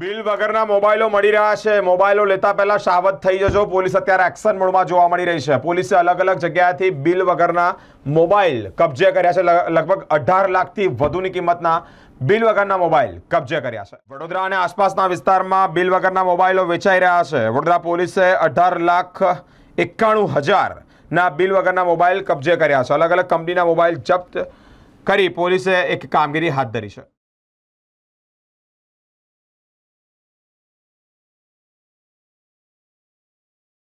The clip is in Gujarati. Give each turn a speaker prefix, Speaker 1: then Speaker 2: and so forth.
Speaker 1: बिल वगरना मोबाइलो मडी रहा छे मोबाइलो लेता पेला सावध થઈ જજો પોલીસ અત્યારે એક્શન મોડમાં જોવા મળી રહી છે પોલીસે અલગ અલગ જગ્યાએથી બિલ वगરના મોબાઈલ કબ્જે કર્યા છે લગભગ 18 લાખ થી વધુની કિંમતના બિલ वगરના મોબાઈલ કબ્જે કર્યા છે વડોદરા અને આસપાસના વિસ્તારમાં બિલ वगરના મોબાઈલો વેચાઈ રહ્યા છે વડોદરા પોલીસે 18 લાખ 91000 ના બિલ वगરના મોબાઈલ કબ્જે કર્યા છે અલગ અલગ કંપનીના મોબાઈલ જપ્ત કરી પોલીસ એક કામગીરી હાથ ધરી છે